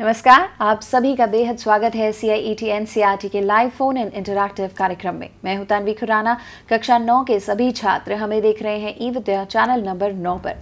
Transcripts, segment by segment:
नमस्कार आप सभी का बेहद स्वागत है C I T N C R T के लाइव फोन एंड इंटरक्टिव कार्यक्रम में मैं हूं तानवी खुराना कक्षा नौ के सभी छात्र हमें देख रहे हैं ई विद्या चैनल नंबर नौ पर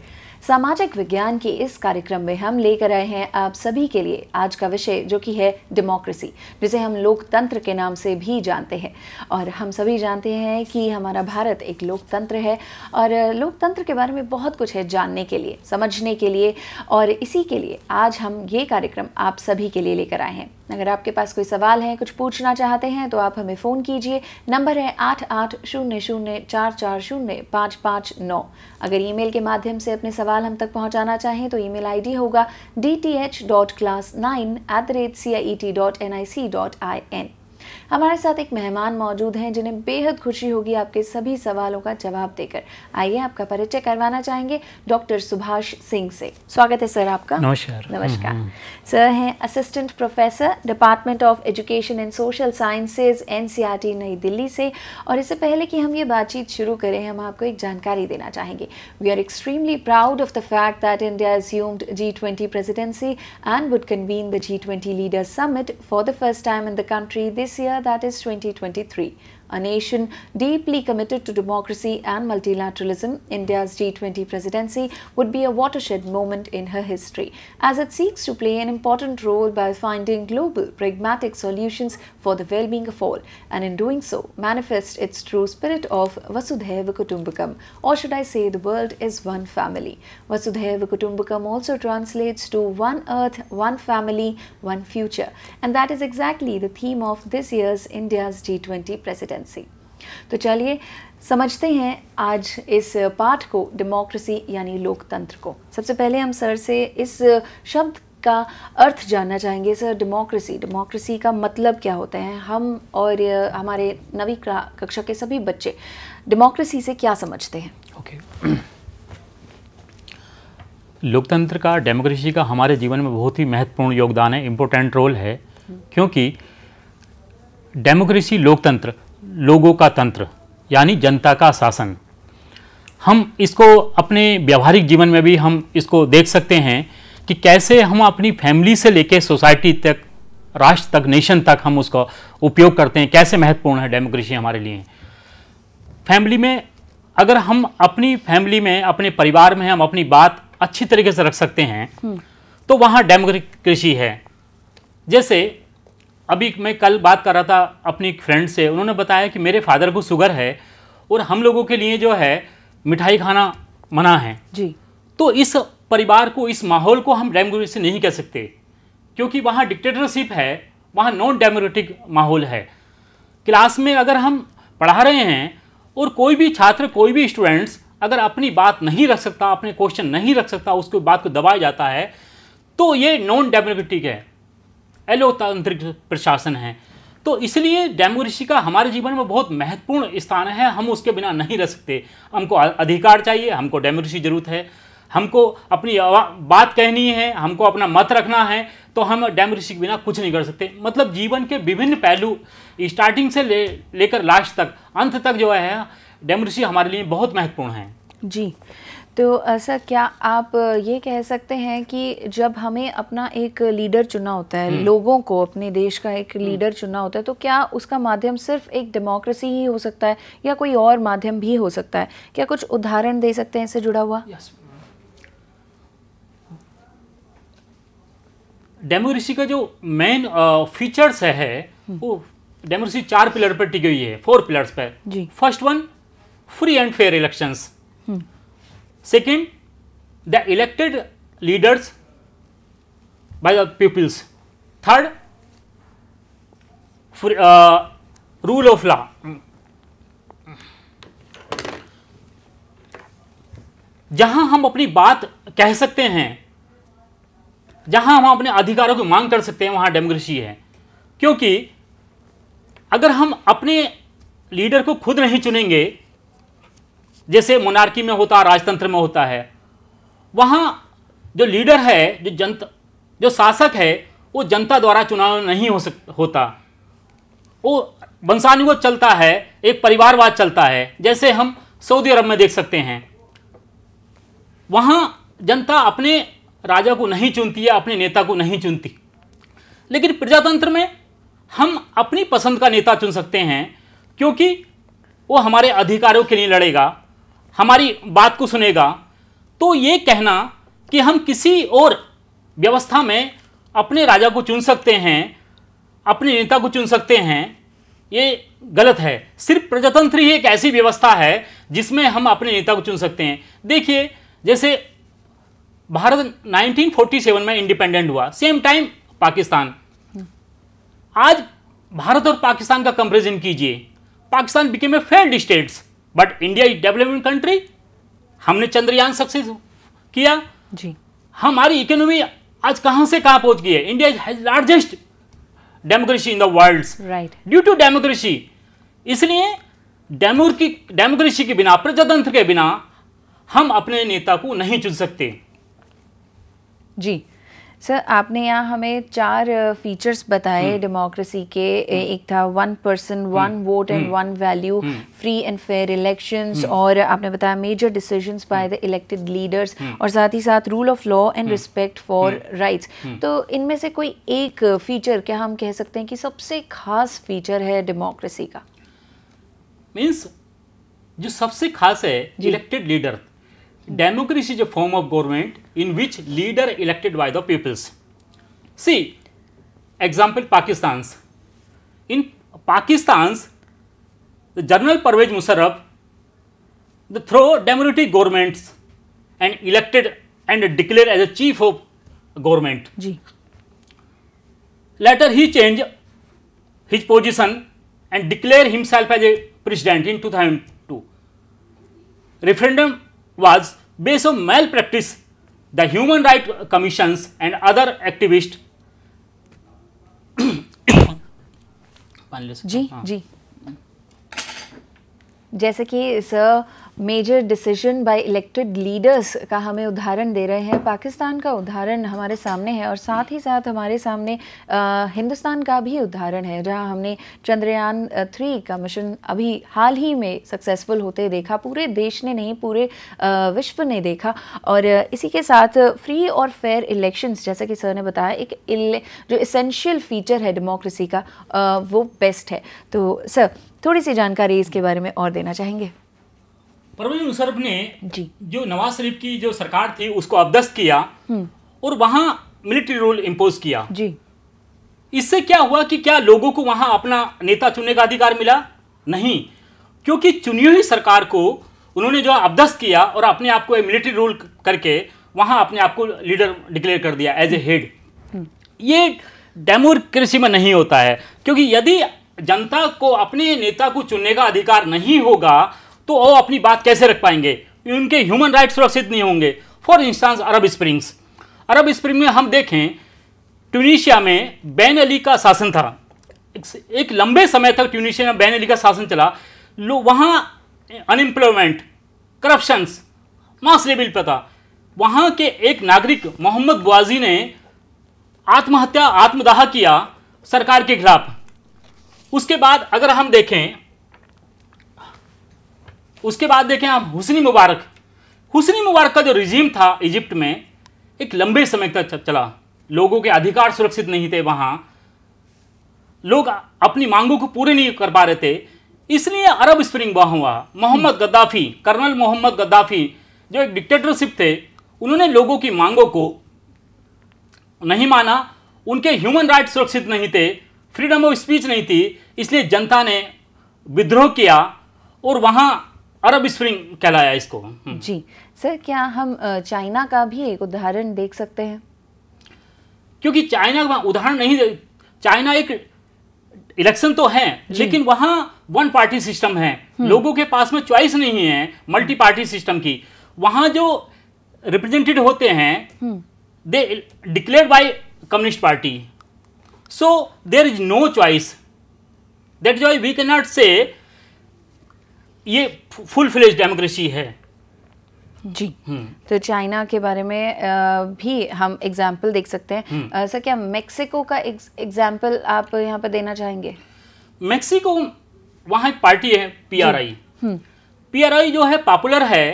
सामाजिक विज्ञान के इस कार्यक्रम में हम लेकर आए हैं आप सभी के लिए आज का विषय जो कि है डेमोक्रेसी जिसे हम लोकतंत्र के नाम से भी जानते हैं और हम सभी जानते हैं कि हमारा भारत एक लोकतंत्र है और लोकतंत्र के बारे में बहुत कुछ है जानने के लिए समझने के लिए और इसी के लिए आज हम ये कार्यक्रम आप सभी के लिए लेकर आए हैं अगर आपके पास कोई सवाल है कुछ पूछना चाहते हैं तो आप हमें फ़ोन कीजिए नंबर है आठ आठ शून्य शून्य चार चार शून्य पाँच पाँच नौ अगर ईमेल के माध्यम से अपने सवाल हम तक पहुंचाना चाहें तो ईमेल आईडी होगा D T H dot class nine eight the rate C I E T dot N I C dot I N हमारे साथ एक मेहमान मौजूद हैं जिन्हें बेहद खुशी होगी आपके सभी सवालों का जवाब देकर आइए आपका परिचय करवाना चाहेंगे डॉक्टर सुभाष सिंह से स्वागत है सर आपका नमस्कार नमस्कार हम्म, हम्म। सर हैं assistant professor department of education and social sciences एन नई दिल्ली से और इससे पहले कि हम ये बातचीत शुरू करें हम आपको एक जानकारी देना चाहेंगे we are extremely proud of the fact that India G twenty presidency and would convene the G twenty Leaders summit for the first time in the country this year that is 2023 a nation deeply committed to democracy and multilateralism, India's G20 presidency would be a watershed moment in her history, as it seeks to play an important role by finding global, pragmatic solutions for the well being of all, and in doing so, manifest its true spirit of Vasudhaiva Kutumbakam, or should I say, the world is one family. Vasudhaiva Kutumbakam also translates to one earth, one family, one future, and that is exactly the theme of this year's India's G20 presidency. Currency तो चलिए समझते हैं आज इस पाठ को democracy यानी लोकतंत्र को सबसे पहले हम सर से इस शब्द का अर्थ जानना चाहेंगे सर डेमोक्रेसी डेमोक्रेसी का मतलब क्या होता है हम और हमारे नवी कक्षा के सभी बच्चे डेमोक्रेसी से क्या समझते हैं ओके okay. लोकतंत्र का डेमोक्रेसी का हमारे जीवन में बहुत ही महत्वपूर्ण योगदान है इम्पोर्टेंट रोल है क्योंकि डेमोक्रेसी लोकतंत्र लोगों का तंत्र यानी जनता का शासन हम इसको अपने व्यावहारिक जीवन में भी हम इसको देख सकते हैं कि कैसे हम अपनी फैमिली से लेकर सोसाइटी तक राष्ट्र तक नेशन तक हम उसका उपयोग करते हैं कैसे महत्वपूर्ण है डेमोक्रेसी हमारे लिए फैमिली में अगर हम अपनी फैमिली में अपने परिवार में हम अपनी बात अच्छी तरीके से रख सकते हैं हम्म। तो वहाँ डेमोक्रेसी है जैसे अभी मैं कल बात कर रहा था अपनी एक फ्रेंड से उन्होंने बताया कि मेरे फादर को शुगर है और हम लोगों के लिए जो है मिठाई खाना मना है जी तो इस परिवार को इस माहौल को हम डेमोक्रेसी से नहीं कह सकते क्योंकि वहाँ डिक्टेटरशिप है वहाँ नॉन डेमोक्रेटिक माहौल है क्लास में अगर हम पढ़ा रहे हैं और कोई भी छात्र कोई भी स्टूडेंट्स अगर अपनी बात नहीं रख सकता अपने क्वेश्चन नहीं रख सकता उसको बात को दबाया जाता है तो ये नॉन डेमोक्रेटिक है अलोकतांत्रिक प्रशासन है तो इसलिए डेमोक्रेसी का हमारे जीवन में बहुत महत्वपूर्ण स्थान है हम उसके बिना नहीं रह सकते हमको अधिकार चाहिए हमको डेमोक्रेसी जरूरत है हमको अपनी बात कहनी है हमको अपना मत रखना है तो हम डेमोक्रेसी के बिना कुछ नहीं कर सकते मतलब जीवन के विभिन्न पहलू स्टार्टिंग से ले लेकर लास्ट तक अंत तक जो है डेमोक्रेसी हमारे लिए बहुत महत्वपूर्ण है जी तो सर क्या आप ये कह सकते हैं कि जब हमें अपना एक लीडर चुना होता है हम्म। लोगों को अपने देश का एक हम्म। लीडर चुना होता है तो क्या उसका माध्यम सिर्फ एक डेमोक्रेसी ही हो सकता है या कोई और माध्यम भी हो सकता है क्या कुछ उदाहरण दे सकते हैं इससे जुड़ा हुआ डेमोक्रेसी का जो मेन फीचर्स है हम्म। वो डेमोक्रेसी चार पिलर पर टिकी हुई है फोर पिलर्स पर first one free and fair elections Second, the elected leaders by the peoples Third, for uh, rule of law. जहां हम अपनी बात कह सकते हैं जहां हम अपने अधिकारों की मांग कर सकते हैं वहां डेमोक्रेसी है क्योंकि अगर हम अपने लीडर को खुद नहीं चुनेंगे जैसे मोनार्की में होता राजतंत्र में होता है वहाँ जो लीडर है जो जनता जो शासक है वो जनता द्वारा चुनाव नहीं हो सक होता वो वंशानुगत चलता है एक परिवारवाद चलता है जैसे हम सऊदी अरब में देख सकते हैं वहाँ जनता अपने राजा को नहीं चुनती है अपने नेता को नहीं चुनती लेकिन प्रजातंत्र में हम अपनी पसंद का नेता चुन सकते हैं क्योंकि वो हमारे अधिकारों के लिए लड़ेगा हमारी बात को सुनेगा तो ये कहना कि हम किसी और व्यवस्था में अपने राजा को चुन सकते हैं अपने नेता को चुन सकते हैं ये गलत है सिर्फ प्रजातंत्र ही एक ऐसी व्यवस्था है जिसमें हम अपने नेता को चुन सकते हैं देखिए जैसे भारत 1947 में इंडिपेंडेंट हुआ सेम टाइम पाकिस्तान आज भारत और पाकिस्तान का कंपेरिजन कीजिए Pakistan became a failed states but India is developing country हमने चंद्रयान सक्सेस किया जी हमारी इकोनॉमी आज कहां से कहां पहुंच गई है India is largest democracy in the world right due to democracy इसलिए डेमोक्रेसी के बिना प्रजातंत्र के बिना हम अपने नेता को नहीं चुन सकते जी सर आपने यहाँ हमें चार फीचर्स बताए डेमोक्रेसी हम्म। के हम्म। एक था one person one vote and one value free and fair elections और आपने बताया major decisions by the elected leaders और साथ ही साथ rule of law and respect for rights तो इनमें से कोई एक फीचर क्या हम कह सकते हैं कि सबसे खास फीचर है डेमोक्रेसी का मीन्स जो सबसे खास है elected leader democracy is a form of government in which leader elected by the peoples. See, example Pakistan's. In Pakistan's, the General pervez Musharraf, the throw democratic governments and elected and declared as a chief of government. Ji. Later he changed his position and declared himself as a president in 2002. Referendum was Based on malpractice, the Human right Commissions and other activist जी हाँ. जी जैसे कि sir major decision by elected leaders का हमें उदाहरण दे रहे हैं पाकिस्तान का उदाहरण हमारे सामने है और साथ ही साथ हमारे सामने आ, हिंदुस्तान का भी उदाहरण है जहां हमने चंद्रयान थ्री का मिशन अभी हाल ही में सक्सेसफुल होते देखा पूरे देश ने नहीं पूरे आ, विश्व ने देखा और इसी के साथ फ्री और फेयर इलेक्शंस जैसा कि सर ने बताया एक जो इसेंशियल फीचर है डेमोक्रेसी का आ, वो बेस्ट है तो सर थोड़ी सी जानकारी इसके बारे में और देना चाहेंगे परवीन मुशरफ ने जी जो नवाज शरीफ की जो सरकार थी उसको अबदस्त किया हम्म। और वहाँ मिलिट्री रूल इम्पोज किया जी इससे क्या हुआ कि क्या लोगों को वहाँ अपना नेता चुनने का अधिकार मिला नहीं क्योंकि चुनी हुई सरकार को उन्होंने जो अबदस्त किया और अपने आप को मिलिट्री रूल करके वहाँ अपने आप को लीडर डिक्लेयर कर दिया एज ए हेड ये डेमोक्रेसी में नहीं होता है क्योंकि यदि जनता को अपने नेता को चुनने का अधिकार नहीं होगा तो वो अपनी बात कैसे रख पाएंगे उनके ह्यूमन राइट सुरक्षित नहीं होंगे for instance Arab springs Arab spring में हम देखें ट्यूनिशिया में बैन अली का शासन था एक लंबे समय तक ट्यूनिशिया में बैन अली का शासन चला वहाँ अनएम्प्लॉयमेंट करप्शंस मास लेवल पर था वहाँ के एक नागरिक मोहम्मद बुआजी ने आत्महत्या आत्मदाह किया सरकार के खिलाफ उसके बाद अगर हम देखें उसके बाद देखें आप हुसनी मुबारक हुसनी मुबारक का जो रिजीम था इजिप्ट में एक लंबे समय तक चला लोगों के अधिकार सुरक्षित नहीं थे वहां लोग अपनी मांगों को पूरे नहीं कर पा रहे थे इसलिए अरब स्प्रिंग वहाँ हुआ Mohammad Gaddafi colonel Mohammad Gaddafi जो एक डिक्टेटरशिप थे उन्होंने लोगों की मांगों को नहीं माना उनके ह्यूमन राइट सुरक्षित नहीं थे फ्रीडम ऑफ स्पीच नहीं थी इसलिए जनता ने विद्रोह किया और वहाँ अरब स्प्रिंग कहलाया इसको हम्म। जी सर क्या हम चाइना का भी एक उदाहरण देख सकते हैं क्योंकि चाइना का उदाहरण नहीं चाइना एक इलेक्शन तो है लेकिन वहां वन पार्टी सिस्टम है हम्म। लोगों के पास में चॉइस नहीं है मल्टी पार्टी सिस्टम की वहां जो रिप्रेजेंटेटिव होते हैं हम्म। They declare by communist party so there is no choice that joy we can not say ये फुल फ्लेज डेमोक्रेसी है जी हम्म। तो चाइना के बारे में भी हम एग्जाम्पल देख सकते हैं हम्म। सर क्या मेक्सिको का एग्जाम्पल आप यहाँ पर देना चाहेंगे मेक्सिको वहाँ एक पार्टी है पीआरआई पीआरआई हम्म। जो है पॉपुलर है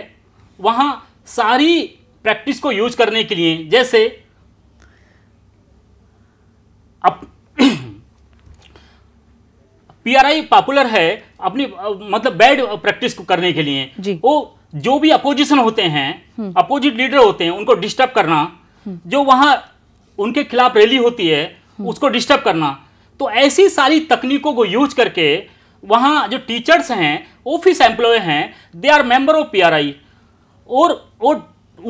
वहाँ सारी प्रैक्टिस को यूज करने के लिए जैसे पीआरआई पॉपुलर है अपनी मतलब बैड प्रैक्टिस को करने के लिए वो जो भी अपोजिशन होते हैं अपोजिट हम्म। लीडर होते हैं उनको डिस्टर्ब करना हम्म। जो वहाँ उनके खिलाफ रैली होती है हम्म। उसको डिस्टर्ब करना तो ऐसी सारी तकनीकों को यूज करके वहाँ जो टीचर्स हैं ऑफिस एम्प्लॉय हैं they are member of PRI और वो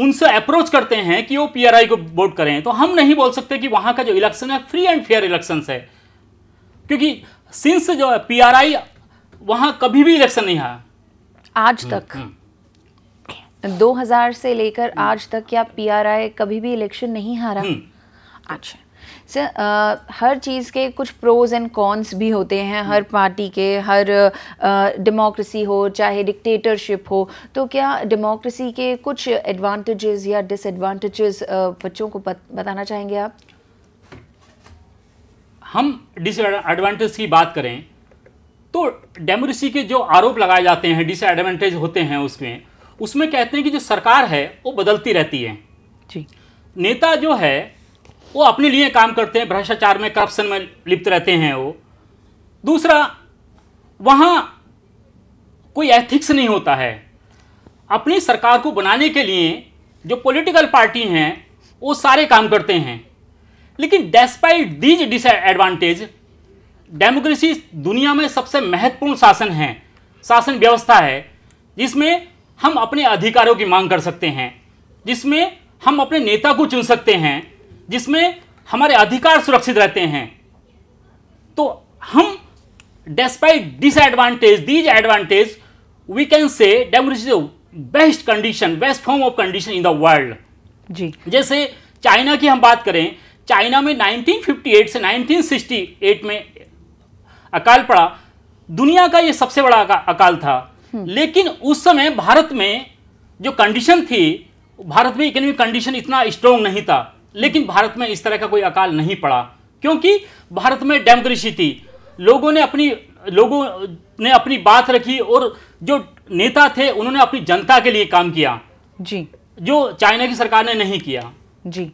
उनसे अप्रोच करते हैं कि वो पीआरआई को वोट करें तो हम नहीं बोल सकते कि वहाँ का जो इलेक्शन है फ्री एंड फेयर इलेक्शन है क्योंकि सिंस जो है पीआरआई वहां कभी भी इलेक्शन नहीं आया आज हम्म, तक 2000 हम्म। से लेकर हम्म। आज तक क्या पीआरआई कभी भी इलेक्शन नहीं हारा अच्छा सर uh, हर चीज़ के कुछ प्रोज एंड कॉन्स भी होते हैं हर पार्टी के हर डेमोक्रेसी uh, हो चाहे डिक्टेटरशिप हो तो क्या डेमोक्रेसी के कुछ एडवांटेजेस या डिसएडवांटेजेस uh, बच्चों को बत, बताना चाहेंगे आप हम डिसएडवांटेज की बात करें तो डेमोक्रेसी के जो आरोप लगाए जाते हैं डिसएडवांटेज होते हैं उसमें उसमें कहते हैं कि जो सरकार है वो बदलती रहती है जी नेता जो है वो अपने लिए काम करते हैं भ्रष्टाचार में करप्शन में लिप्त रहते हैं वो दूसरा वहाँ कोई एथिक्स नहीं होता है अपनी सरकार को बनाने के लिए जो पॉलिटिकल पार्टी हैं वो सारे काम करते हैं लेकिन डेस्पाइट दीज डिसएडवांटेज डेमोक्रेसी दुनिया में सबसे महत्वपूर्ण शासन है शासन व्यवस्था है जिसमें हम अपने अधिकारों की मांग कर सकते हैं जिसमें हम अपने नेता को चुन सकते हैं जिसमें हमारे अधिकार सुरक्षित रहते हैं तो हम despite disadvantage these advantage we can say democracy best condition best form of condition in the world जी जैसे चाइना की हम बात करें चाइना में 1958 से 1968 में अकाल पड़ा दुनिया का ये सबसे बड़ा अकाल था हम्म। लेकिन उस समय भारत में जो कंडीशन थी भारत में इकोनॉमिक कंडीशन इतना स्ट्रांग नहीं था लेकिन भारत में इस तरह का कोई अकाल नहीं पड़ा क्योंकि भारत में डेमोक्रेसी थी लोगों ने अपनी लोगों ने अपनी बात रखी और जो नेता थे उन्होंने अपनी जनता के लिए काम किया जी जो चाइना की सरकार ने नहीं किया जी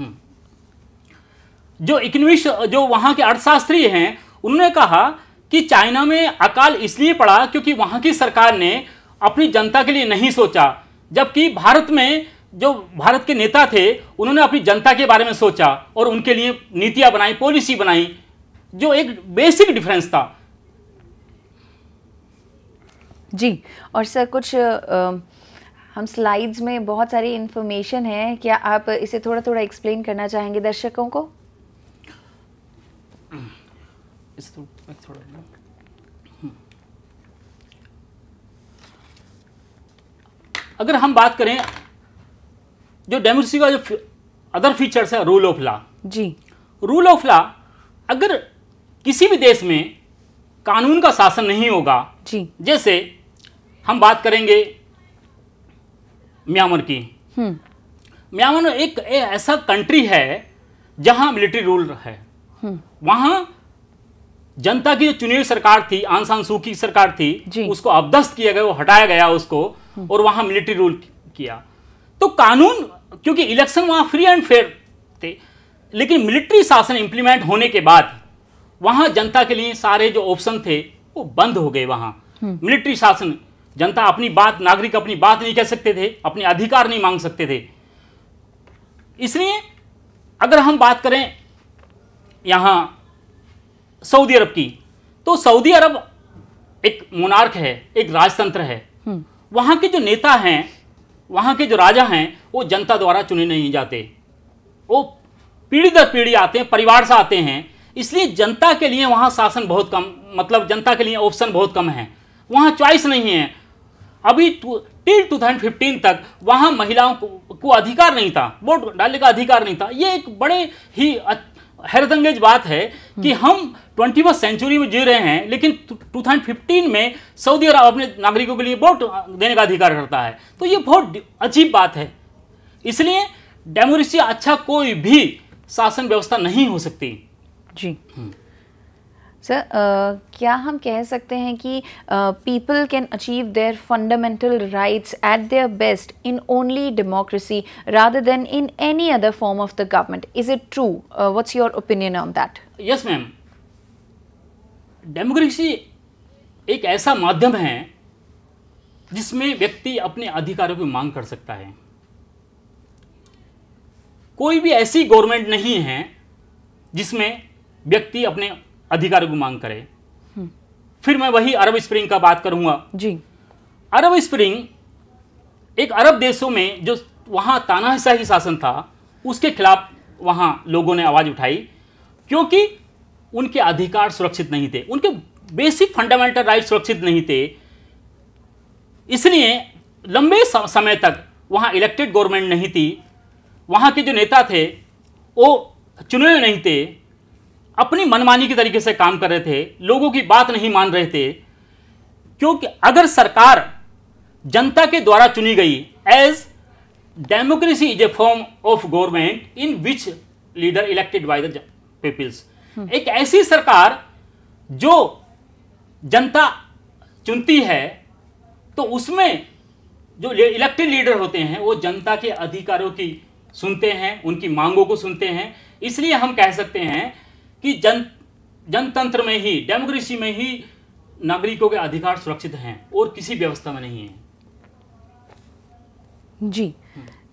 हम्म। जो इकोनॉमिक्स जो वहां के अर्थशास्त्री हैं उन्होंने कहा कि चाइना में अकाल इसलिए पड़ा क्योंकि वहां की सरकार ने अपनी जनता के लिए नहीं सोचा जबकि भारत में जो भारत के नेता थे उन्होंने अपनी जनता के बारे में सोचा और उनके लिए नीतियां बनाई पॉलिसी बनाई जो एक बेसिक डिफरेंस था जी और सर कुछ आ, हम स्लाइड्स में बहुत सारी इन्फॉर्मेशन है क्या आप इसे थोड़ा थोड़ा एक्सप्लेन करना चाहेंगे दर्शकों को अगर हम बात करें जो डेमोक्रेसी का जो अदर फीचर्स है रूल ऑफ लॉ जी रूल ऑफ लॉ अगर किसी भी देश में कानून का शासन नहीं होगा जी जैसे हम बात करेंगे म्यांमार की हम्म। म्यांमार एक ऐसा कंट्री है जहां मिलिट्री रूल है हम्म। वहां जनता की जो चुनी सरकार थी आंसान सू की सरकार थी उसको अबदस्त किया गया वो हटाया गया उसको हम्म। और वहां मिलिट्री रूल किया तो कानून क्योंकि इलेक्शन वहां फ्री एंड फेयर थे लेकिन मिलिट्री शासन इंप्लीमेंट होने के बाद वहां जनता के लिए सारे जो ऑप्शन थे वो बंद हो गए वहां मिलिट्री शासन जनता अपनी बात नागरिक अपनी बात नहीं कह सकते थे अपने अधिकार नहीं मांग सकते थे इसलिए अगर हम बात करें यहाँ सऊदी अरब की तो सऊदी अरब एक मोनार्क है एक राजतंत्र है हम्म। वहाँ के जो नेता हैं वहाँ के जो राजा हैं वो जनता द्वारा चुने नहीं जाते वो पीढ़ी दर पीढ़ी आते हैं परिवार से आते हैं इसलिए जनता के लिए वहाँ शासन बहुत कम मतलब जनता के लिए ऑप्शन बहुत कम है वहाँ चॉइस नहीं है अभी टिल 2015 तक वहाँ महिलाओं को, को अधिकार नहीं था वोट डालने का अधिकार नहीं था ये एक बड़े ही हैरतंगेज बात है कि हम्म। हम ट्वेंटी सेंचुरी में जी रहे हैं लेकिन 2015 में सऊदी अरब अपने नागरिकों के लिए वोट देने का अधिकार करता है तो ये बहुत अजीब बात है इसलिए डेमोक्रेसी अच्छा कोई भी शासन व्यवस्था नहीं हो सकती जी हम्म। सर uh, क्या हम कह सकते हैं कि people can achieve their fundamental rights at their best in only democracy rather than in any other form of the government is it true what's your opinion on that yes ma'am democracy एक ऐसा माध्यम है जिसमें व्यक्ति अपने अधिकारों की मांग कर सकता है कोई भी ऐसी गवर्नमेंट नहीं है जिसमें व्यक्ति अपने अधिकारों की मांग करे हम्म। फिर मैं वही अरब स्प्रिंग का बात करूंगा जी अरब स्प्रिंग एक अरब देशों में जो वहां तानाशाही शासन था उसके खिलाफ वहां लोगों ने आवाज उठाई क्योंकि उनके अधिकार सुरक्षित नहीं थे उनके बेसिक फंडामेंटल राइट सुरक्षित नहीं थे इसलिए लंबे समय तक वहाँ इलेक्टेड गवर्नमेंट नहीं थी वहाँ के जो नेता थे वो चुने नहीं थे अपनी मनमानी के तरीके से काम कर रहे थे लोगों की बात नहीं मान रहे थे क्योंकि अगर सरकार जनता के द्वारा चुनी गई as democracy is a form of government in which leader elected by the peoples एक ऐसी सरकार जो जनता चुनती है तो उसमें जो इलेक्टेड लीडर होते हैं वो जनता के अधिकारों की सुनते हैं उनकी मांगों को सुनते हैं इसलिए हम कह सकते हैं कि जन जनतंत्र में ही डेमोक्रेसी में ही नागरिकों के अधिकार सुरक्षित हैं और किसी व्यवस्था में नहीं है जी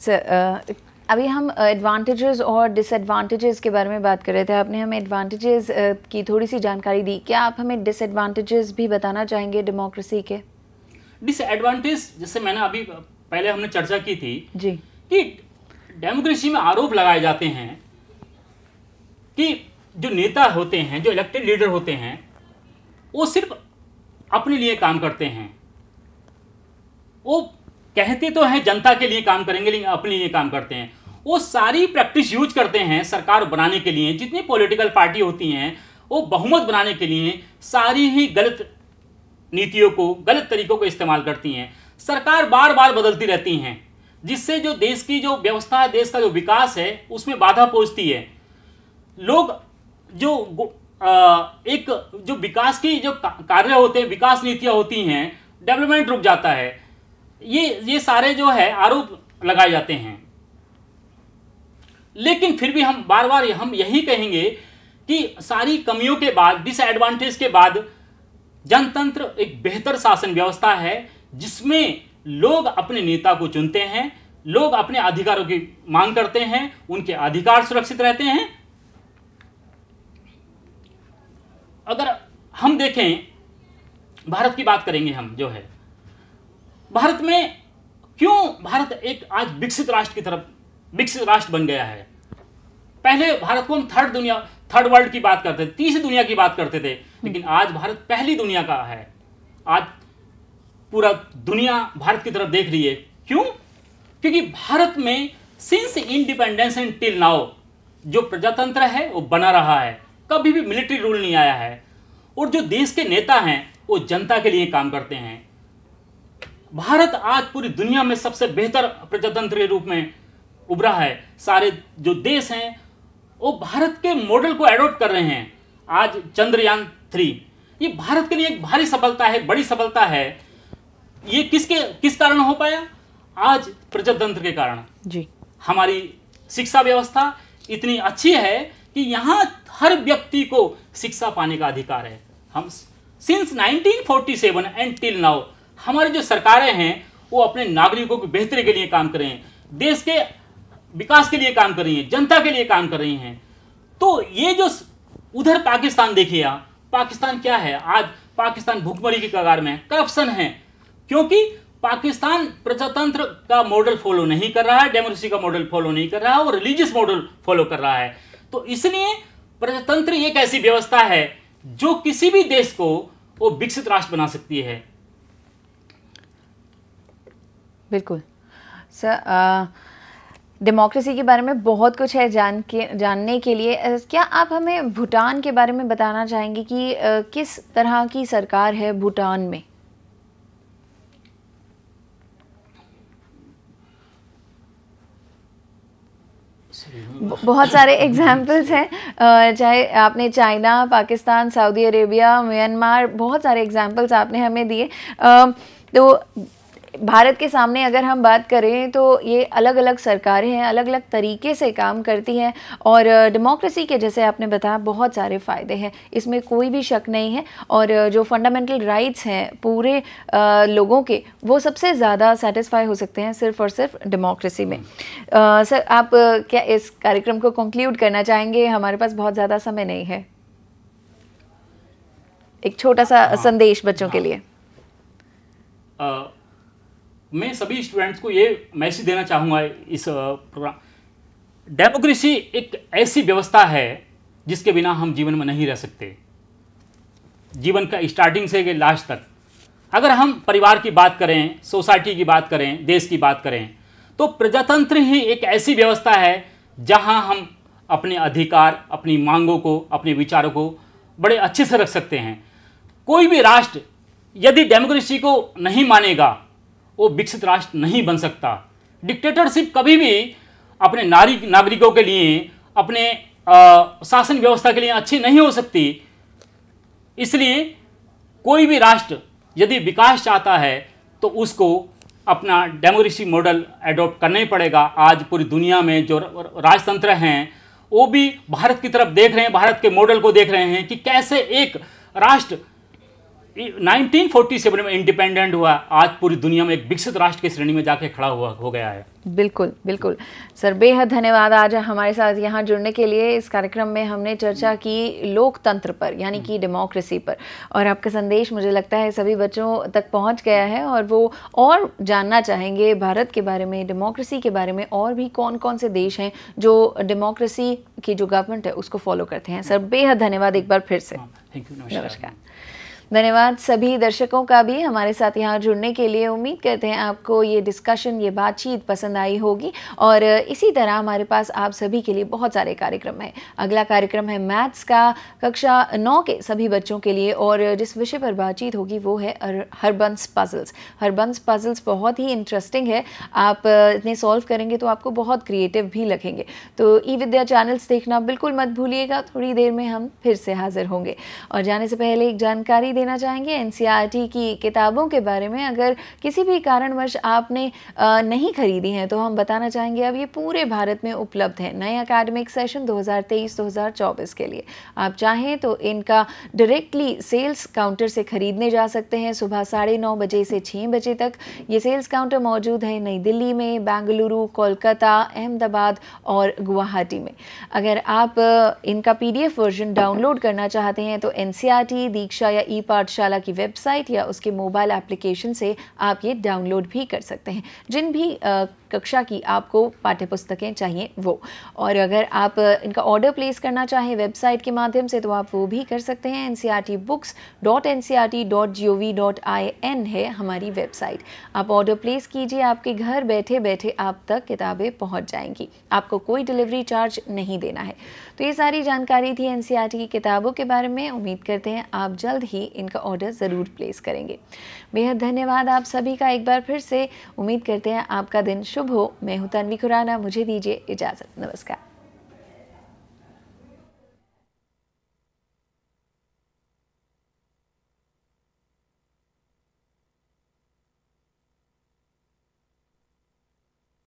सर अभी हम एडवांटेजेस और डिसएडवांटेजेस के बारे में बात कर रहे थे आपने हमें एडवांटेजेस की थोड़ी सी जानकारी दी क्या आप हमें डिसएडवांटेजेस भी बताना चाहेंगे डेमोक्रेसी के डिसएडवांटेज जैसे मैंने अभी पहले हमने चर्चा की थी जी कि डेमोक्रेसी में आरोप लगाए जाते हैं कि जो नेता होते हैं जो इलेक्टेड लीडर होते हैं वो सिर्फ अपने लिए काम करते हैं वो कहते तो हैं जनता के लिए काम करेंगे लेकिन अपने लिए काम करते हैं वो सारी प्रैक्टिस यूज करते हैं सरकार बनाने के लिए जितनी पॉलिटिकल पार्टी होती हैं वो बहुमत बनाने के लिए सारी ही गलत नीतियों को गलत तरीकों को इस्तेमाल करती हैं सरकार बार बार बदलती रहती हैं जिससे जो देश की जो व्यवस्था है देश का जो विकास है उसमें बाधा पहुंचती है लोग जो एक जो विकास की जो कार्य होते हैं विकास नीतियां होती हैं डेवलपमेंट रुक जाता है ये ये सारे जो है आरोप लगाए जाते हैं लेकिन फिर भी हम बार बार हम यही कहेंगे कि सारी कमियों के बाद डिसएडवांटेज के बाद जनतंत्र एक बेहतर शासन व्यवस्था है जिसमें लोग अपने नेता को चुनते हैं लोग अपने अधिकारों की मांग करते हैं उनके अधिकार सुरक्षित रहते हैं अगर हम देखें भारत की बात करेंगे हम जो है भारत में क्यों भारत एक आज विकसित राष्ट्र की तरफ विकसित राष्ट्र बन गया है पहले भारत को हम थर्ड दुनिया थर्ड वर्ल्ड की बात करते थे तीसरी दुनिया की बात करते थे लेकिन आज भारत पहली दुनिया का है आज पूरा दुनिया भारत की तरफ देख रही है क्यों क्योंकि भारत में since independence and till now जो प्रजातंत्र है वो बना रहा है कभी भी मिलिट्री रूल नहीं आया है और जो देश के नेता हैं वो जनता के लिए काम करते हैं भारत आज पूरी दुनिया में सबसे बेहतर प्रजातंत्र रूप में उभरा है सारे जो देश हैं वो भारत के मॉडल को एडोप्ट कर रहे हैं आज चंद्रयान थ्री ये भारत के लिए एक भारी सफलता है बड़ी सफलता है ये किसके किस कारण हो पाया आज प्रजातंत्र के कारण जी हमारी शिक्षा व्यवस्था इतनी अच्छी है कि यहाँ हर व्यक्ति को शिक्षा पाने का अधिकार है हम सिंस 1947 एंड टिल नाउ हमारी जो सरकारें हैं वो अपने नागरिकों की बेहतरी के लिए काम कर रही हैं देश के विकास के लिए काम कर रही हैं जनता के लिए काम कर रही हैं तो ये जो उधर पाकिस्तान देखिए आप पाकिस्तान क्या है आज पाकिस्तान भूखमरी के कगार में करप्शन है क्योंकि पाकिस्तान प्रजातंत्र का मॉडल फॉलो नहीं कर रहा है डेमोक्रेसी का मॉडल फॉलो नहीं कर रहा है और रिलीजियस मॉडल फॉलो कर रहा है तो इसलिए प्रजातंत्र एक ऐसी व्यवस्था है जो किसी भी देश को वो विकसित राष्ट्र बना सकती है बिल्कुल सर डेमोक्रेसी के बारे में बहुत कुछ है जान के जानने के लिए क्या आप हमें भूटान के बारे में बताना चाहेंगे कि आ, किस तरह की सरकार है भूटान में बहुत सारे एग्जाम्पल्स हैं चाहे आपने China Pakistan Saudi Arabia Myanmar बहुत सारे एग्जाम्पल्स आपने हमें दिए तो भारत के सामने अगर हम बात करें तो ये अलग अलग सरकारें हैं अलग अलग तरीके से काम करती हैं और डेमोक्रेसी के जैसे आपने बताया बहुत सारे फ़ायदे हैं इसमें कोई भी शक नहीं है और जो फंडामेंटल राइट्स हैं पूरे लोगों के वो सबसे ज़्यादा सेटिस्फाई हो सकते हैं सिर्फ और सिर्फ डेमोक्रेसी में सर आप क्या इस कार्यक्रम को कंक्लूड करना चाहेंगे हमारे पास बहुत ज़्यादा समय नहीं है एक छोटा सा हाँ, हाँ। संदेश बच्चों के हाँ। लिए मैं सभी स्टूडेंट्स को ये मैसेज देना चाहूँगा इस प्रोग्राम डेमोक्रेसी एक ऐसी व्यवस्था है जिसके बिना हम जीवन में नहीं रह सकते जीवन का स्टार्टिंग से लास्ट तक अगर हम परिवार की बात करें सोसाइटी की बात करें देश की बात करें तो प्रजातंत्र ही एक ऐसी व्यवस्था है जहां हम अपने अधिकार अपनी मांगों को अपने विचारों को बड़े अच्छे से रख सकते हैं कोई भी राष्ट्र यदि डेमोक्रेसी को नहीं मानेगा वो विकसित राष्ट्र नहीं बन सकता डिक्टेटरशिप कभी भी अपने नारी नागरिकों के लिए अपने आ, शासन व्यवस्था के लिए अच्छी नहीं हो सकती इसलिए कोई भी राष्ट्र यदि विकास चाहता है तो उसको अपना डेमोक्रेसी मॉडल एडॉप्ट करना ही पड़ेगा आज पूरी दुनिया में जो राजतंत्र हैं वो भी भारत की तरफ देख रहे हैं भारत के मॉडल को देख रहे हैं कि कैसे एक राष्ट्र 1947 में इंडिपेंडेंट हुआ आज पूरी दुनिया में एक विकसित राष्ट्र की श्रेणी में जाके खड़ा हुआ हो गया है बिल्कुल बिल्कुल सर बेहद धन्यवाद आज हमारे साथ यहाँ जुड़ने के लिए इस कार्यक्रम में हमने चर्चा की लोकतंत्र पर यानी कि डेमोक्रेसी पर और आपका संदेश मुझे लगता है सभी बच्चों तक पहुँच गया है और वो और जानना चाहेंगे भारत के बारे में डेमोक्रेसी के बारे में और भी कौन कौन से देश हैं जो डेमोक्रेसी की जो गवर्नमेंट है उसको फॉलो करते हैं सर बेहद धन्यवाद एक बार फिर से थैंक हाँ, यू नमस्कार धन्यवाद सभी दर्शकों का भी हमारे साथ यहाँ जुड़ने के लिए उम्मीद करते हैं आपको ये डिस्कशन ये बातचीत पसंद आई होगी और इसी तरह हमारे पास आप सभी के लिए बहुत सारे कार्यक्रम हैं अगला कार्यक्रम है मैथ्स का कक्षा नौ के सभी बच्चों के लिए और जिस विषय पर बातचीत होगी वो है हरबंस पजल्स हरबंस पजल्स बहुत ही इंटरेस्टिंग है आप इतने सॉल्व करेंगे तो आपको बहुत क्रिएटिव भी लगेंगे तो ई विद्या चैनल्स देखना बिल्कुल मत भूलिएगा थोड़ी देर में हम फिर से हाजिर होंगे और जाने से पहले एक जानकारी देना चाहेंगे एन e की किताबों के बारे में अगर किसी भी कारणवश आपने नहीं खरीदी हैं तो हम बताना चाहेंगे अब ये पूरे भारत में उपलब्ध हैं नए अकेडमिक सेशन 2023-2024 के लिए आप चाहें तो इनका डायरेक्टली सेल्स काउंटर से खरीदने जा सकते हैं सुबह साढ़े नौ बजे से छः बजे तक ये सेल्स काउंटर मौजूद है नई दिल्ली में बेंगलुरु कोलकाता अहमदाबाद और गुवाहाटी में अगर आप इनका पी वर्जन डाउनलोड करना चाहते हैं तो एन e दीक्षा या ई पाठशाला की वेबसाइट या उसके मोबाइल एप्लीकेशन से आप ये डाउनलोड भी कर सकते हैं जिन भी कक्षा की आपको पाठ्य पुस्तकें चाहिए वो और अगर आप इनका ऑर्डर प्लेस करना चाहें वेबसाइट के माध्यम से तो आप वो भी कर सकते हैं N C R T books dot N C R T dot G O V dot I N है हमारी वेबसाइट आप ऑर्डर प्लेस कीजिए आपके घर बैठे बैठे आप तक किताबें पहुँच जाएंगी आपको कोई डिलीवरी चार्ज नहीं देना है तो ये सारी जानकारी थी एन e की किताबों के बारे में उम्मीद करते हैं आप जल्द ही इनका ऑर्डर ज़रूर प्लेस करेंगे बेहद धन्यवाद आप सभी का एक बार फिर से उम्मीद करते हैं आपका दिन शुभ हो मैं हूँ तन्वी खुराना मुझे दीजिए इजाज़त नमस्कार